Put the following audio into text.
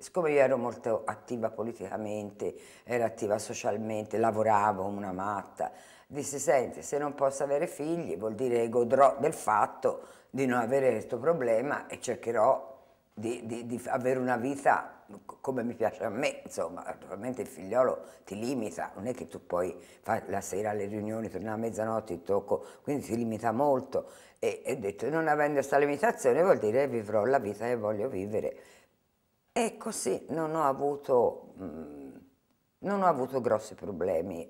Siccome io ero molto attiva politicamente, ero attiva socialmente, lavoravo una matta, disse senti se non posso avere figli vuol dire godrò del fatto di non avere questo problema e cercherò di, di, di, avere una vita come mi piace a me, insomma, naturalmente il figliolo ti limita, non è che tu poi fai la sera alle riunioni, torni a mezzanotte, ti tocco, quindi ti limita molto e ho detto non avendo questa limitazione vuol dire vivrò la vita che voglio vivere e così non ho avuto, mh, mm, non ho avuto grossi problemi